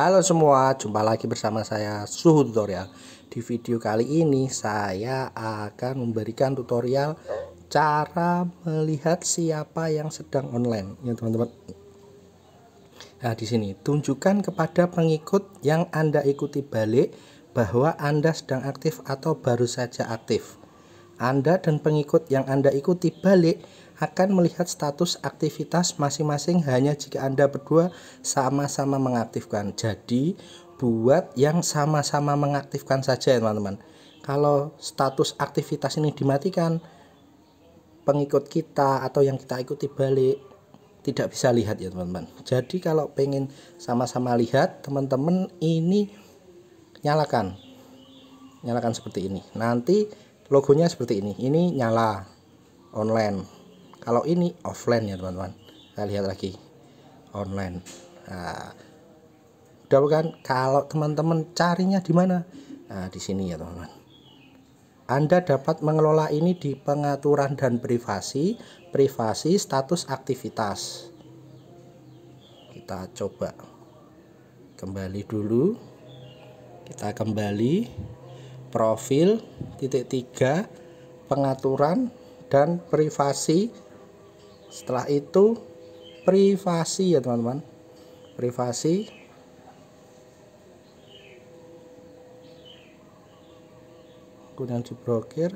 Halo semua, jumpa lagi bersama saya Suhu Tutorial. Di video kali ini saya akan memberikan tutorial cara melihat siapa yang sedang online ya teman-teman. Nah, di sini tunjukkan kepada pengikut yang Anda ikuti balik bahwa Anda sedang aktif atau baru saja aktif. Anda dan pengikut yang Anda ikuti balik akan melihat status aktivitas masing-masing hanya jika Anda berdua sama-sama mengaktifkan. Jadi, buat yang sama-sama mengaktifkan saja, teman-teman. Kalau status aktivitas ini dimatikan, pengikut kita atau yang kita ikuti balik tidak bisa lihat ya, teman-teman. Jadi, kalau pengen sama-sama lihat, teman-teman ini nyalakan. Nyalakan seperti ini. Nanti logonya seperti ini. Ini nyala online kalau ini offline ya teman-teman kita lihat lagi online nah, udah bukan kalau teman-teman carinya di mana nah, di sini ya teman-teman anda dapat mengelola ini di pengaturan dan privasi privasi status aktivitas kita coba kembali dulu kita kembali profil titik tiga pengaturan dan privasi setelah itu privasi ya teman-teman privasi kemudian di blokir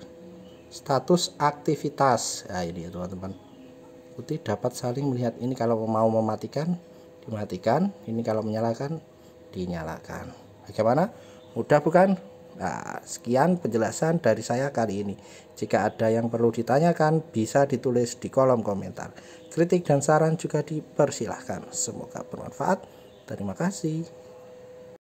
status aktivitas nah ini ya teman-teman putih dapat saling melihat ini kalau mau mematikan dimatikan ini kalau menyalakan dinyalakan bagaimana mudah bukan Nah, sekian penjelasan dari saya kali ini. Jika ada yang perlu ditanyakan, bisa ditulis di kolom komentar. Kritik dan saran juga dipersilahkan. Semoga bermanfaat. Terima kasih.